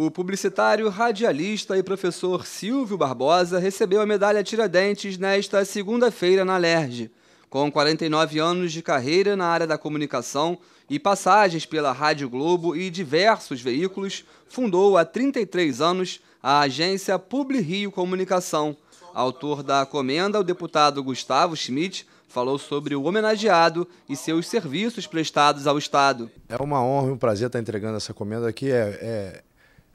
O publicitário, radialista e professor Silvio Barbosa recebeu a medalha Tiradentes nesta segunda-feira na LERJ. Com 49 anos de carreira na área da comunicação e passagens pela Rádio Globo e diversos veículos, fundou há 33 anos a agência Publi Rio Comunicação. Autor da comenda, o deputado Gustavo Schmidt falou sobre o homenageado e seus serviços prestados ao Estado. É uma honra e um prazer estar entregando essa comenda aqui. É, é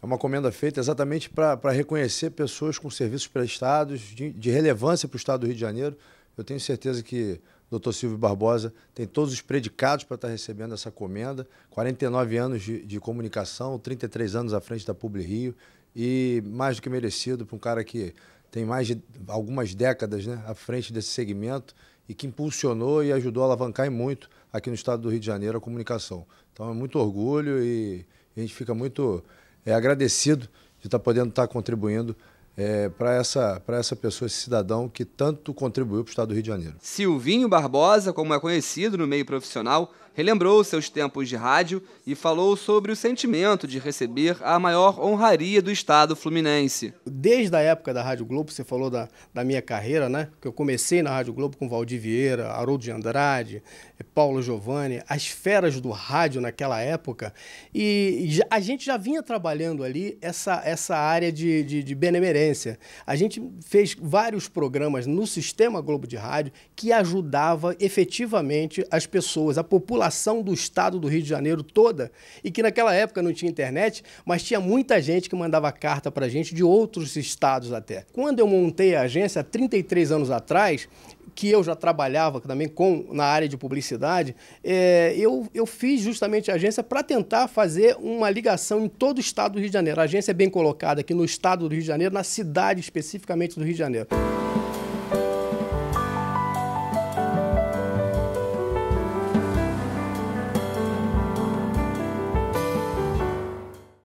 é uma comenda feita exatamente para reconhecer pessoas com serviços prestados de, de relevância para o Estado do Rio de Janeiro. Eu tenho certeza que o Dr. Silvio Barbosa tem todos os predicados para estar tá recebendo essa comenda. 49 anos de, de comunicação, 33 anos à frente da Publi Rio e mais do que merecido para um cara que tem mais de algumas décadas né, à frente desse segmento e que impulsionou e ajudou a alavancar muito aqui no estado do Rio de Janeiro a comunicação. Então é muito orgulho e a gente fica muito é agradecido de estar tá podendo estar tá contribuindo é, para essa, essa pessoa, esse cidadão que tanto contribuiu para o Estado do Rio de Janeiro. Silvinho Barbosa, como é conhecido no meio profissional, relembrou seus tempos de rádio e falou sobre o sentimento de receber a maior honraria do Estado fluminense. Desde a época da Rádio Globo, você falou da, da minha carreira, né? Que eu comecei na Rádio Globo com Valdir Vieira, Haroldo de Andrade, eh, Paulo Giovanni, as feras do rádio naquela época. E a gente já vinha trabalhando ali essa, essa área de, de, de benemerência a gente fez vários programas no sistema Globo de Rádio que ajudava efetivamente as pessoas, a população do estado do Rio de Janeiro toda, e que naquela época não tinha internet, mas tinha muita gente que mandava carta para a gente de outros estados até. Quando eu montei a agência, há 33 anos atrás, que eu já trabalhava também com na área de publicidade, é, eu, eu fiz justamente a agência para tentar fazer uma ligação em todo o estado do Rio de Janeiro. A agência é bem colocada aqui no estado do Rio de Janeiro, na cidade especificamente do Rio de Janeiro.